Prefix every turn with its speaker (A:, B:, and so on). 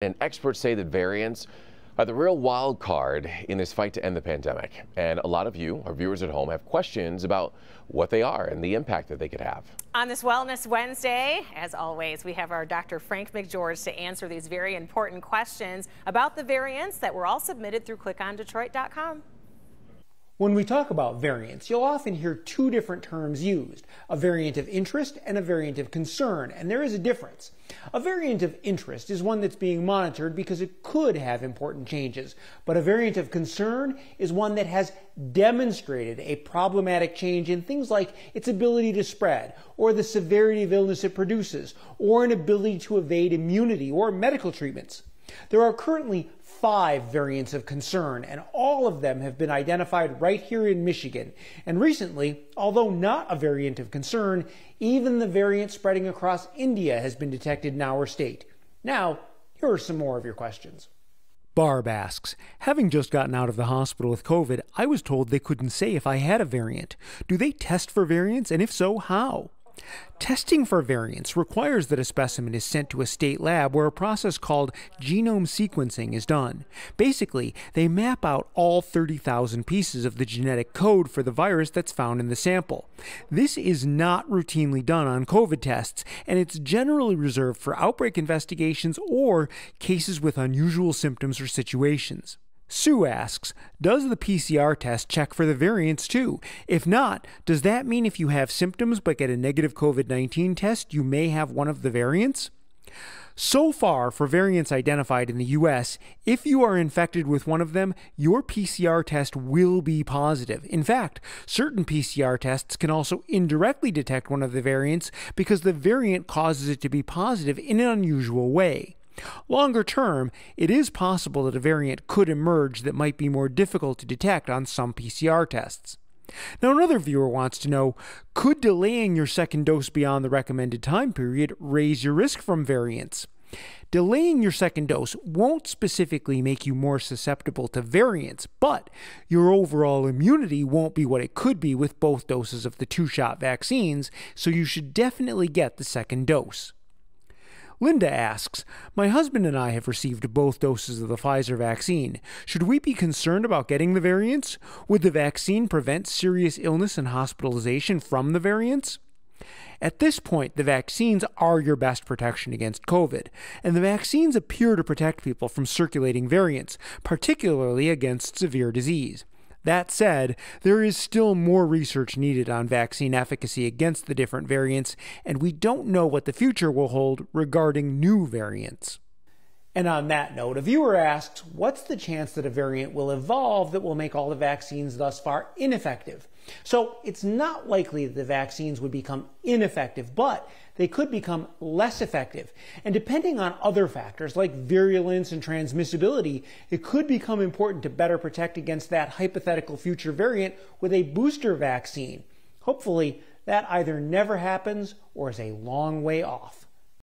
A: And experts say that variants are the real wild card in this fight to end the pandemic. And a lot of you, our viewers at home, have questions about what they are and the impact that they could have. On this Wellness Wednesday, as always, we have our Dr. Frank McGeorge to answer these very important questions about the variants that were all submitted through clickondetroit.com. When we talk about variants, you'll often hear two different terms used, a variant of interest and a variant of concern, and there is a difference. A variant of interest is one that's being monitored because it could have important changes, but a variant of concern is one that has demonstrated a problematic change in things like its ability to spread, or the severity of illness it produces, or an ability to evade immunity or medical treatments. There are currently five variants of concern, and all of them have been identified right here in Michigan. And recently, although not a variant of concern, even the variant spreading across India has been detected in our state. Now, here are some more of your questions. Barb asks, having just gotten out of the hospital with COVID, I was told they couldn't say if I had a variant. Do they test for variants, and if so, how? Testing for variants requires that a specimen is sent to a state lab where a process called genome sequencing is done. Basically, they map out all 30,000 pieces of the genetic code for the virus that's found in the sample. This is not routinely done on COVID tests, and it's generally reserved for outbreak investigations or cases with unusual symptoms or situations. Sue asks, does the PCR test check for the variants too? If not, does that mean if you have symptoms but get a negative COVID 19 test, you may have one of the variants? So far, for variants identified in the US, if you are infected with one of them, your PCR test will be positive. In fact, certain PCR tests can also indirectly detect one of the variants because the variant causes it to be positive in an unusual way. Longer term, it is possible that a variant could emerge that might be more difficult to detect on some PCR tests. Now, another viewer wants to know could delaying your second dose beyond the recommended time period raise your risk from variants? Delaying your second dose won't specifically make you more susceptible to variants, but your overall immunity won't be what it could be with both doses of the two shot vaccines, so you should definitely get the second dose. Linda asks My husband and I have received both doses of the Pfizer vaccine. Should we be concerned about getting the variants? Would the vaccine prevent serious illness and hospitalization from the variants? At this point, the vaccines are your best protection against COVID, and the vaccines appear to protect people from circulating variants, particularly against severe disease. That said, there is still more research needed on vaccine efficacy against the different variants, and we don't know what the future will hold regarding new variants. And on that note, a viewer asks, what's the chance that a variant will evolve that will make all the vaccines thus far ineffective? So it's not likely that the vaccines would become ineffective, but they could become less effective. And depending on other factors like virulence and transmissibility, it could become important to better protect against that hypothetical future variant with a booster vaccine. Hopefully, that either never happens or is a long way off.